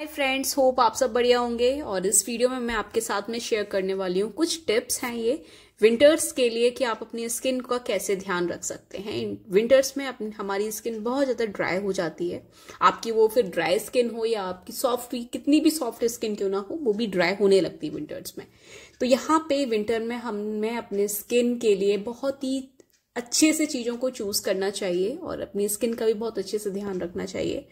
Hi friends hope आप सब बढ़िया होंगे और इस वीडियो में मैं आपके साथ में शेयर करने वाली हूँ कुछ टिप्स हैं ये विंटर्स के लिए कि आप अपनी स्किन का कैसे ध्यान रख सकते हैं विंटर्स में अपनी हमारी स्किन बहुत ज़्यादा ड्राई हो जाती है आपकी वो फिर ड्राई स्किन हो या आपकी सॉफ्ट कितनी भी सॉफ्ट स्किन क्यों ना हो वो भी ड्राई होने लगती है विंटर्स में तो यहाँ पे विंटर में हमें अपने स्किन के लिए बहुत ही अच्छे से चीज़ों को चूज़ करना चाहिए और अपनी स्किन का भी बहुत अच्छे से ध्यान रखना चाहिए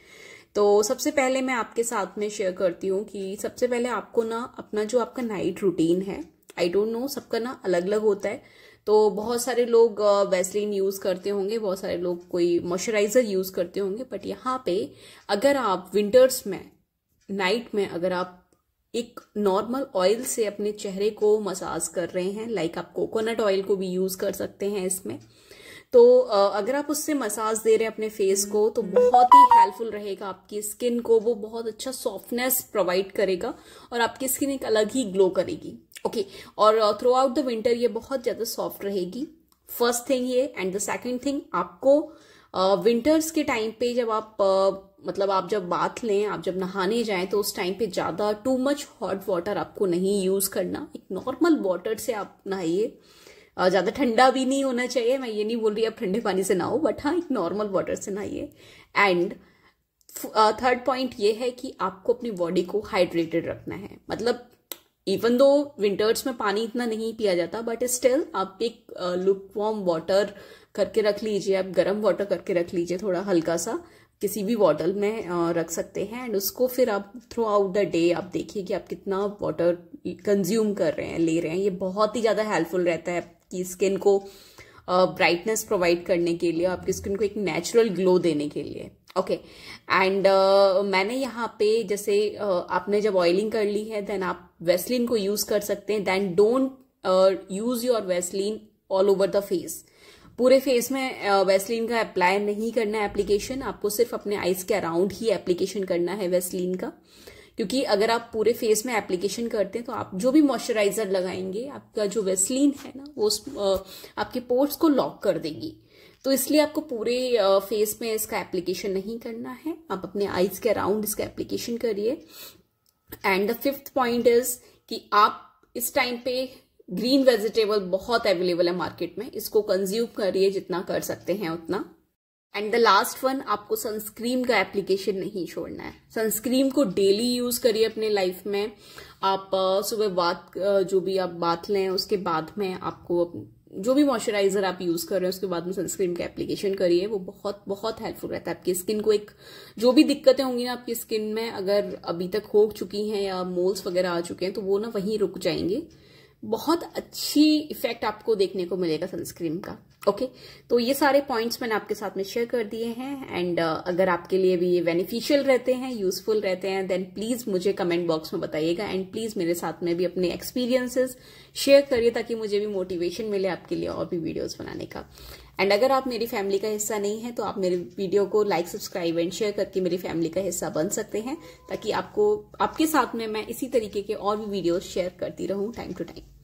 तो सबसे पहले मैं आपके साथ में शेयर करती हूँ कि सबसे पहले आपको ना अपना जो आपका नाइट रूटीन है आई डोंट नो सबका ना अलग अलग होता है तो बहुत सारे लोग वेस्लिन यूज़ करते होंगे बहुत सारे लोग कोई मॉइस्चराइज़र यूज़ करते होंगे बट यहाँ पे अगर आप विंटर्स में नाइट में अगर आप एक नॉर्मल ऑयल से अपने चेहरे को मसाज कर रहे हैं लाइक आप कोकोनट ऑयल को भी यूज़ कर सकते हैं इसमें तो अगर आप उससे मसाज दे रहे हैं अपने फेस को तो बहुत ही हेल्पफुल रहेगा आपकी स्किन को वो बहुत अच्छा सॉफ्टनेस प्रोवाइड करेगा और आपकी स्किन एक अलग ही ग्लो करेगी ओके और थ्रू आउट द विंटर ये बहुत ज़्यादा सॉफ्ट रहेगी फर्स्ट थिंग ये एंड द सेकेंड थिंग आपको विंटर्स uh, के टाइम पे जब आप uh, मतलब आप जब बात लें आप जब नहाने जाएं तो उस टाइम पे ज़्यादा टू मच हॉट वाटर आपको नहीं यूज़ करना एक नॉर्मल वाटर से आप नहाइए ज़्यादा ठंडा भी नहीं होना चाहिए मैं ये नहीं बोल रही आप ठंडे पानी से नहाओ बट हाँ एक नॉर्मल वाटर से नहाइए एंड थर्ड पॉइंट ये है कि आपको अपनी बॉडी को हाइड्रेटेड रखना है मतलब इवन दो विंटर्स में पानी इतना नहीं पिया जाता बट स्टिल आप एक लुक वॉर्म वाटर करके रख लीजिए आप गर्म वाटर करके रख लीजिए थोड़ा हल्का सा किसी भी बॉटल में रख सकते हैं एंड उसको फिर आप थ्रू आउट द डे आप देखिए कि आप कितना वाटर कंज्यूम कर रहे हैं ले रहे हैं ये बहुत ही ज़्यादा हेल्पफुल रहता है आपकी स्किन को ब्राइटनेस uh, प्रोवाइड करने के लिए आपकी स्किन को एक नेचुरल ग्लो देने के लिए ओके okay. एंड uh, मैंने यहाँ पे जैसे uh, आपने जब ऑयलिंग कर ली है देन आप वेस्लिन को यूज कर सकते हैं then don't use your Vaseline all over the face पूरे फेस में वेस्लिन का अप्लाई नहीं करना है एप्लीकेशन आपको सिर्फ अपने आइज के अराउंड ही एप्लीकेशन करना है वेस्लिन का क्योंकि अगर आप पूरे फेस में एप्लीकेशन करते हैं तो आप जो भी मॉइस्चराइजर लगाएंगे आपका जो वेस्लिन है ना पोस्ट आपके पोर्ट्स को लॉक कर देगी तो इसलिए आपको पूरे फेस में इसका एप्लीकेशन नहीं करना है आप अपने आईज के अराउंड इसका एप्लीकेशन करिए and the fifth point is कि आप इस टाइम पे ग्रीन वेजिटेबल बहुत अवेलेबल है मार्केट में इसको कंज्यूम करिए जितना कर सकते हैं उतना एंड द लास्ट वन आपको सनस्क्रीन का एप्लीकेशन नहीं छोड़ना है सनस्क्रीन को डेली यूज करिए अपने लाइफ में आप सुबह बात जो भी आप बात लें उसके बाद में आपको जो भी मॉइस्चराइजर आप यूज कर रहे हैं उसके बाद में सनस्क्रीन का एप्लीकेशन करिए वो बहुत बहुत हेल्पफुल रहता है आपकी स्किन को एक जो भी दिक्कतें होंगी ना आपकी स्किन में अगर अभी तक हो चुकी हैं या मोल्स वगैरह आ चुके हैं तो वो ना वहीं रुक जाएंगे बहुत अच्छी इफेक्ट आपको देखने को मिलेगा सनस्क्रीन का ओके okay, तो ये सारे पॉइंट्स मैंने आपके साथ में शेयर कर दिए हैं एंड uh, अगर आपके लिए भी ये बेनिफिशियल रहते हैं यूजफुल रहते हैं देन प्लीज मुझे कमेंट बॉक्स में बताइएगा एंड प्लीज मेरे साथ में भी अपने एक्सपीरियंसेस शेयर करिए ताकि मुझे भी मोटिवेशन मिले आपके लिए और भी वीडियोस बनाने का एंड अगर आप मेरी फैमिली का हिस्सा नहीं है तो आप मेरे वीडियो को लाइक सब्सक्राइब एंड शेयर करके मेरी फैमिली का हिस्सा बन सकते हैं ताकि आपको आपके साथ में मैं इसी तरीके के और भी वीडियोज शेयर करती रहूं टाइम टू टाइम